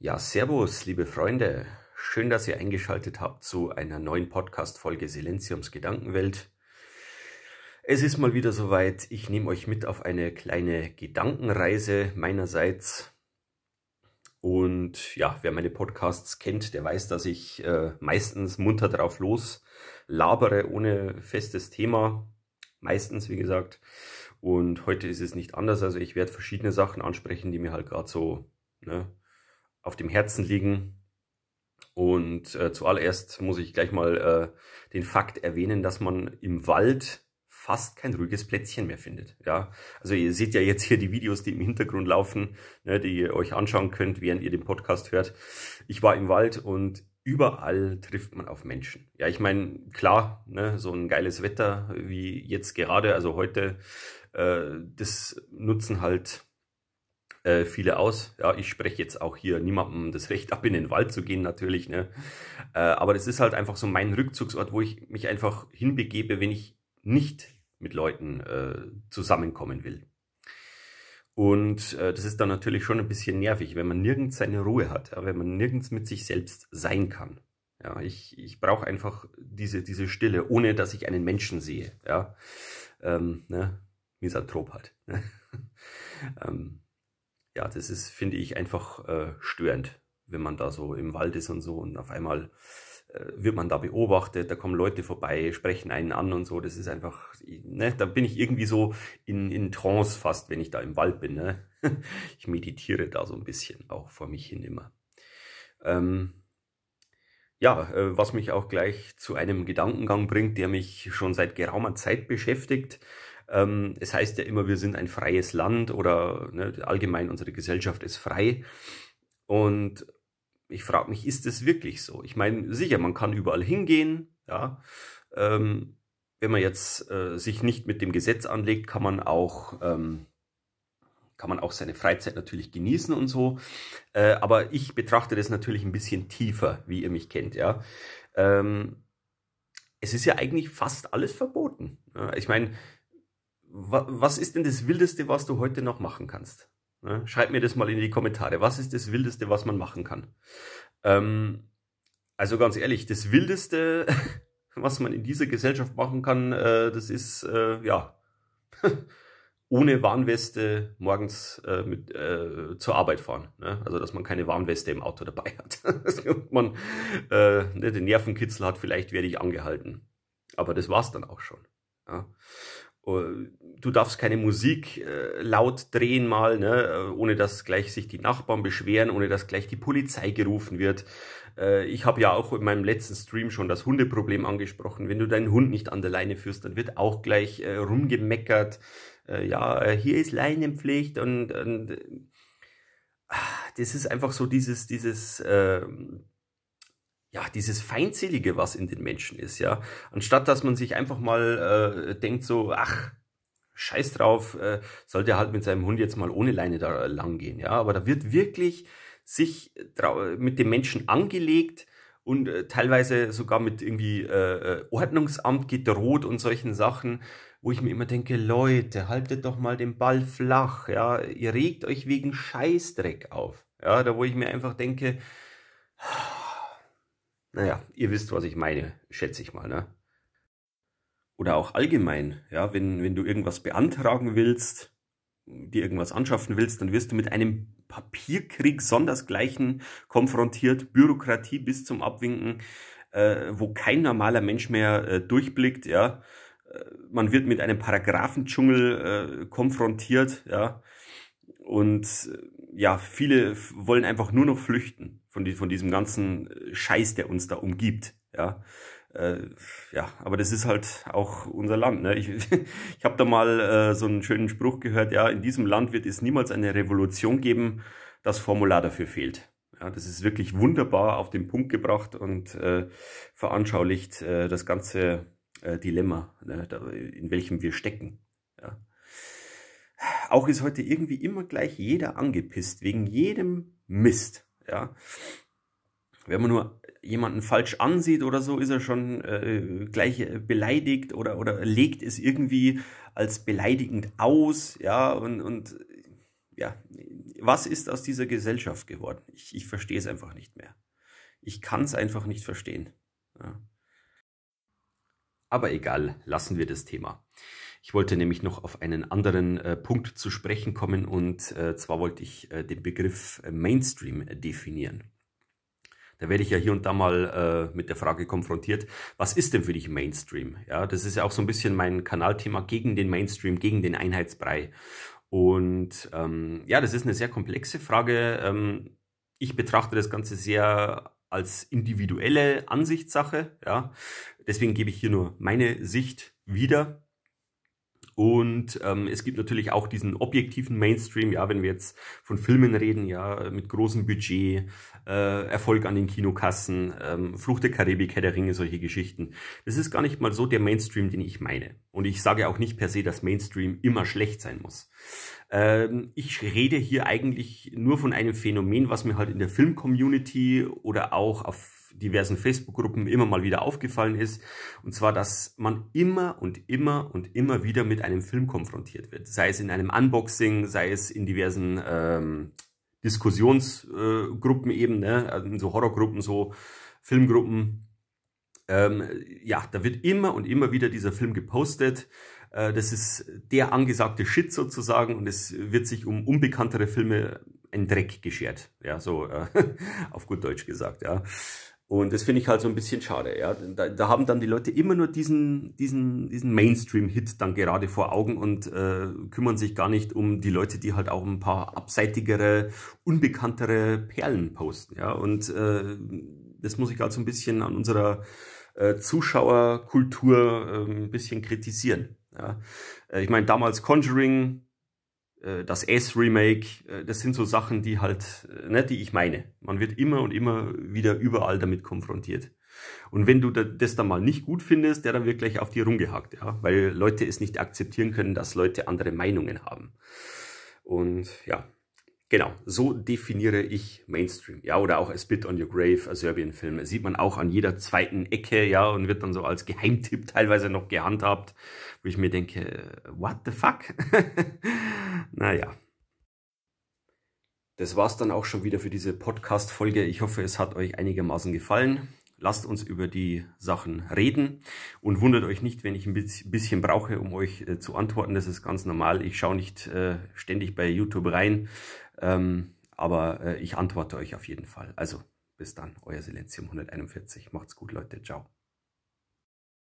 Ja, servus, liebe Freunde. Schön, dass ihr eingeschaltet habt zu einer neuen Podcast-Folge Silenziums Gedankenwelt. Es ist mal wieder soweit. Ich nehme euch mit auf eine kleine Gedankenreise meinerseits. Und ja, wer meine Podcasts kennt, der weiß, dass ich äh, meistens munter drauf los labere ohne festes Thema. Meistens, wie gesagt. Und heute ist es nicht anders. Also ich werde verschiedene Sachen ansprechen, die mir halt gerade so ne, auf dem Herzen liegen. Und äh, zuallererst muss ich gleich mal äh, den Fakt erwähnen, dass man im Wald fast kein ruhiges Plätzchen mehr findet. Ja, also ihr seht ja jetzt hier die Videos, die im Hintergrund laufen, ne, die ihr euch anschauen könnt, während ihr den Podcast hört. Ich war im Wald und überall trifft man auf Menschen. Ja, ich meine, klar, ne, so ein geiles Wetter wie jetzt gerade, also heute, äh, das nutzen halt äh, viele aus. Ja, ich spreche jetzt auch hier niemandem das Recht ab, in den Wald zu gehen, natürlich. Ne? Äh, aber das ist halt einfach so mein Rückzugsort, wo ich mich einfach hinbegebe, wenn ich nicht mit Leuten äh, zusammenkommen will. Und äh, das ist dann natürlich schon ein bisschen nervig, wenn man nirgends seine Ruhe hat, ja, wenn man nirgends mit sich selbst sein kann. Ja, ich ich brauche einfach diese, diese Stille, ohne dass ich einen Menschen sehe. Ja? Ähm, ne? Misanthrop halt. Ne? ähm, ja, das ist, finde ich, einfach äh, störend, wenn man da so im Wald ist und so und auf einmal äh, wird man da beobachtet, da kommen Leute vorbei, sprechen einen an und so. Das ist einfach, ne, da bin ich irgendwie so in, in Trance fast, wenn ich da im Wald bin. Ne? Ich meditiere da so ein bisschen auch vor mich hin immer. Ähm, ja, äh, was mich auch gleich zu einem Gedankengang bringt, der mich schon seit geraumer Zeit beschäftigt ähm, es heißt ja immer, wir sind ein freies Land oder ne, allgemein unsere Gesellschaft ist frei. Und ich frage mich, ist das wirklich so? Ich meine, sicher, man kann überall hingehen, ja. Ähm, wenn man jetzt äh, sich nicht mit dem Gesetz anlegt, kann man auch ähm, kann man auch seine Freizeit natürlich genießen und so. Äh, aber ich betrachte das natürlich ein bisschen tiefer, wie ihr mich kennt, ja. Ähm, es ist ja eigentlich fast alles verboten. Ja? Ich meine, was ist denn das Wildeste, was du heute noch machen kannst? Ne? Schreib mir das mal in die Kommentare. Was ist das Wildeste, was man machen kann? Ähm, also ganz ehrlich, das Wildeste, was man in dieser Gesellschaft machen kann, äh, das ist, äh, ja, ohne Warnweste morgens äh, mit, äh, zur Arbeit fahren. Ne? Also, dass man keine Warnweste im Auto dabei hat. Und man äh, ne, den Nervenkitzel hat, vielleicht werde ich angehalten. Aber das war's dann auch schon. Ja? Äh, du darfst keine Musik äh, laut drehen mal, ne, äh, ohne dass gleich sich die Nachbarn beschweren, ohne dass gleich die Polizei gerufen wird. Äh, ich habe ja auch in meinem letzten Stream schon das Hundeproblem angesprochen. Wenn du deinen Hund nicht an der Leine führst, dann wird auch gleich äh, rumgemeckert. Äh, ja, hier ist Leinenpflicht und, und ah, das ist einfach so dieses, dieses, ähm, ja, dieses Feindselige, was in den Menschen ist, ja. Anstatt dass man sich einfach mal äh, denkt, so, ach, scheiß drauf, äh, sollte halt mit seinem Hund jetzt mal ohne Leine da lang gehen. Ja? Aber da wird wirklich sich mit dem Menschen angelegt und äh, teilweise sogar mit irgendwie äh, äh, Ordnungsamt gedroht und solchen Sachen, wo ich mir immer denke, Leute, haltet doch mal den Ball flach, ja, ihr regt euch wegen Scheißdreck auf. Ja, da wo ich mir einfach denke, naja, ihr wisst, was ich meine, schätze ich mal, ne? oder auch allgemein, ja, wenn, wenn du irgendwas beantragen willst, dir irgendwas anschaffen willst, dann wirst du mit einem Papierkrieg sondersgleichen konfrontiert, Bürokratie bis zum Abwinken, äh, wo kein normaler Mensch mehr äh, durchblickt, ja. Äh, man wird mit einem Paragraphendschungel äh, konfrontiert, ja. Und äh, ja, viele wollen einfach nur noch flüchten von, die, von diesem ganzen äh, Scheiß, der uns da umgibt, ja äh, ja, aber das ist halt auch unser Land. Ne? Ich, ich habe da mal äh, so einen schönen Spruch gehört, ja, in diesem Land wird es niemals eine Revolution geben, das Formular dafür fehlt. Ja, das ist wirklich wunderbar auf den Punkt gebracht und äh, veranschaulicht äh, das ganze äh, Dilemma, ne, da, in welchem wir stecken. Ja. Auch ist heute irgendwie immer gleich jeder angepisst, wegen jedem Mist. Ja. Wenn man nur jemanden falsch ansieht oder so, ist er schon äh, gleich äh, beleidigt oder, oder legt es irgendwie als beleidigend aus, ja, und, und ja, was ist aus dieser Gesellschaft geworden? Ich, ich verstehe es einfach nicht mehr. Ich kann es einfach nicht verstehen. Ja. Aber egal, lassen wir das Thema. Ich wollte nämlich noch auf einen anderen äh, Punkt zu sprechen kommen und äh, zwar wollte ich äh, den Begriff äh, Mainstream definieren. Da werde ich ja hier und da mal äh, mit der Frage konfrontiert, was ist denn für dich Mainstream? Ja, das ist ja auch so ein bisschen mein Kanalthema gegen den Mainstream, gegen den Einheitsbrei. Und ähm, ja, das ist eine sehr komplexe Frage. Ähm, ich betrachte das Ganze sehr als individuelle Ansichtssache. Ja. Deswegen gebe ich hier nur meine Sicht wieder. Und ähm, es gibt natürlich auch diesen objektiven Mainstream, ja, wenn wir jetzt von Filmen reden, ja, mit großem Budget, äh, Erfolg an den Kinokassen, ähm, Flucht der Karibik, Herr der Ringe, solche Geschichten. Das ist gar nicht mal so der Mainstream, den ich meine. Und ich sage auch nicht per se, dass Mainstream immer schlecht sein muss. Ähm, ich rede hier eigentlich nur von einem Phänomen, was mir halt in der Film-Community oder auch auf diversen Facebook-Gruppen immer mal wieder aufgefallen ist. Und zwar, dass man immer und immer und immer wieder mit einem Film konfrontiert wird. Sei es in einem Unboxing, sei es in diversen ähm, Diskussionsgruppen äh, eben, ne? Also in so Horrorgruppen, so Filmgruppen. Ähm, ja, da wird immer und immer wieder dieser Film gepostet. Äh, das ist der angesagte Shit sozusagen und es wird sich um unbekanntere Filme ein Dreck geschert. Ja, so äh, auf gut Deutsch gesagt, ja. Und das finde ich halt so ein bisschen schade. Ja. Da, da, haben dann die Leute immer nur diesen, diesen, diesen Mainstream-Hit dann gerade vor Augen und äh, kümmern sich gar nicht um die Leute, die halt auch ein paar abseitigere, unbekanntere Perlen posten. Ja. Und äh, das muss ich halt so ein bisschen an unserer äh, Zuschauerkultur ähm, ein bisschen kritisieren. Ja. Äh, ich meine, damals Conjuring, äh, das S-Remake, äh, das sind so Sachen, die halt, äh, ne, die ich meine. Man wird immer und immer wieder überall damit konfrontiert. Und wenn du das dann mal nicht gut findest, der dann wird gleich auf dir rumgehackt, ja, weil Leute es nicht akzeptieren können, dass Leute andere Meinungen haben. Und ja, Genau, so definiere ich Mainstream, ja, oder auch A Spit on Your Grave, ein Serbien-Film, sieht man auch an jeder zweiten Ecke, ja, und wird dann so als Geheimtipp teilweise noch gehandhabt, wo ich mir denke, what the fuck? naja. Das war's dann auch schon wieder für diese Podcast-Folge. Ich hoffe, es hat euch einigermaßen gefallen. Lasst uns über die Sachen reden und wundert euch nicht, wenn ich ein bisschen brauche, um euch äh, zu antworten. Das ist ganz normal. Ich schaue nicht äh, ständig bei YouTube rein, ähm, aber äh, ich antworte euch auf jeden Fall. Also bis dann, euer Silenzium 141. Macht's gut, Leute. Ciao.